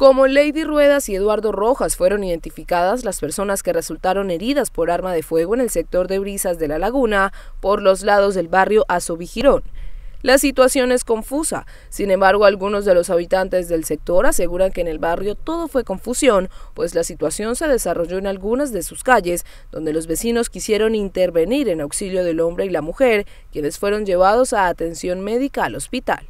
Como Lady Ruedas y Eduardo Rojas fueron identificadas las personas que resultaron heridas por arma de fuego en el sector de Brisas de la Laguna, por los lados del barrio Azovijirón. La situación es confusa, sin embargo algunos de los habitantes del sector aseguran que en el barrio todo fue confusión, pues la situación se desarrolló en algunas de sus calles, donde los vecinos quisieron intervenir en auxilio del hombre y la mujer, quienes fueron llevados a atención médica al hospital.